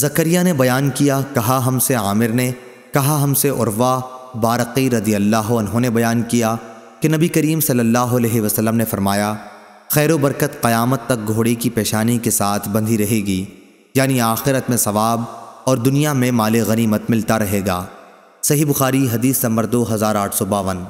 जकरिया ने बयान किया कहा हमसे आमिर ने कहा हमसे उर्वा बारकी रदी अल्लाह उन्होंने बयान किया कि नबी करीम सल्लल्लाहु अलैहि वसल्लम ने फरमाया खैर बरकत क़यामत तक घोड़े की पेशानी के साथ बंधी रहेगी यानी आखिरत में सवाब और दुनिया में माल गनीमत मिलता रहेगा सही बुखारी हदीस नंबर दो हज़ार आठ सौ बावन